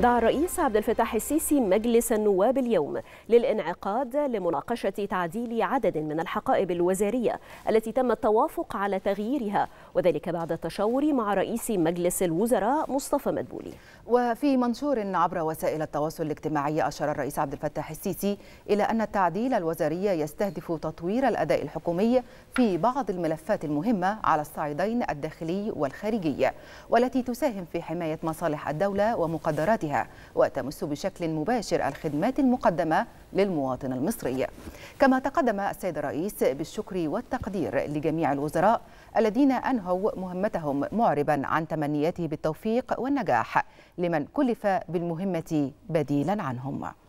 دعا الرئيس عبد الفتاح السيسي مجلس النواب اليوم للانعقاد لمناقشة تعديل عدد من الحقائب الوزارية التي تم التوافق على تغييرها وذلك بعد التشاور مع رئيس مجلس الوزراء مصطفى مدبولي وفي منشور عبر وسائل التواصل الاجتماعي أشار الرئيس عبد الفتاح السيسي إلى أن التعديل الوزاري يستهدف تطوير الأداء الحكومي في بعض الملفات المهمة على الصعيدين الداخلي والخارجي والتي تساهم في حماية مصالح الدولة ومقدرات وثقافتها وتمس بشكل مباشر الخدمات المقدمة للمواطن المصري كما تقدم السيد الرئيس بالشكر والتقدير لجميع الوزراء الذين أنهوا مهمتهم معربا عن تمنياته بالتوفيق والنجاح لمن كلف بالمهمة بديلا عنهم